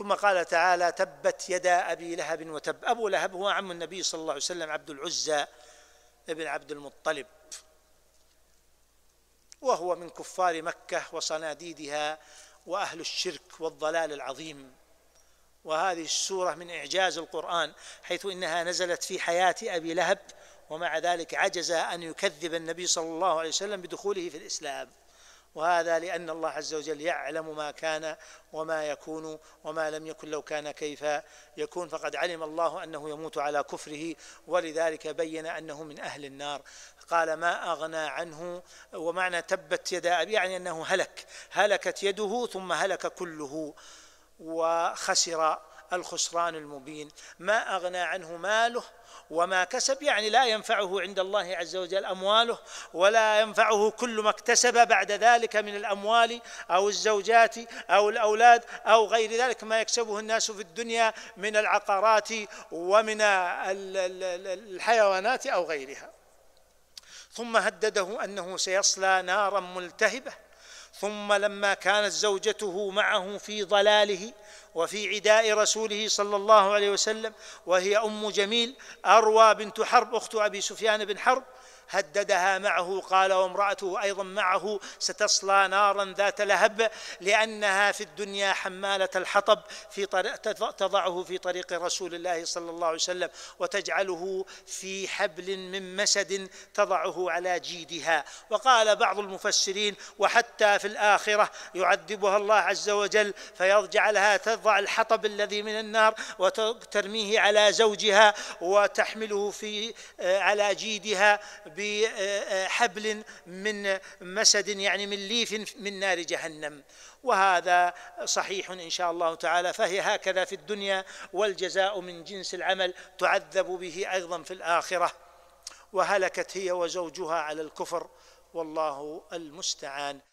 ثم قال تعالى تبت يدا أبي لهب وتب أبو لهب هو عم النبي صلى الله عليه وسلم عبد العزى ابن عبد المطلب وهو من كفار مكة وصناديدها وأهل الشرك والضلال العظيم وهذه السورة من إعجاز القرآن حيث إنها نزلت في حياة أبي لهب ومع ذلك عجز أن يكذب النبي صلى الله عليه وسلم بدخوله في الإسلام وهذا لأن الله عز وجل يعلم ما كان وما يكون وما لم يكن لو كان كيف يكون فقد علم الله أنه يموت على كفره ولذلك بين أنه من أهل النار قال ما أغنى عنه ومعنى تبت يد أبي يعني أنه هلك هلكت يده ثم هلك كله وخسر الخسران المبين ما اغنى عنه ماله وما كسب يعني لا ينفعه عند الله عز وجل امواله ولا ينفعه كل ما اكتسب بعد ذلك من الاموال او الزوجات او الاولاد او غير ذلك ما يكسبه الناس في الدنيا من العقارات ومن الحيوانات او غيرها ثم هدده انه سيصلى نارا ملتهبه ثم لما كانت زوجته معه في ضلاله وفي عداء رسوله صلى الله عليه وسلم وهي أم جميل أروى بنت حرب أخت أبي سفيان بن حرب هددها معه قال وامرأته أيضا معه ستصلى نارا ذات لهب لأنها في الدنيا حمالة الحطب في تضعه في طريق رسول الله صلى الله عليه وسلم وتجعله في حبل من مسد تضعه على جيدها وقال بعض المفسرين وحتى في الآخرة يعذبها الله عز وجل فيجعلها تضع الحطب الذي من النار وترميه على زوجها وتحمله في آه، على جيدها بحبل من مسد يعني من ليف من نار جهنم وهذا صحيح ان شاء الله تعالى فهي هكذا في الدنيا والجزاء من جنس العمل تعذب به ايضا في الاخره وهلكت هي وزوجها على الكفر والله المستعان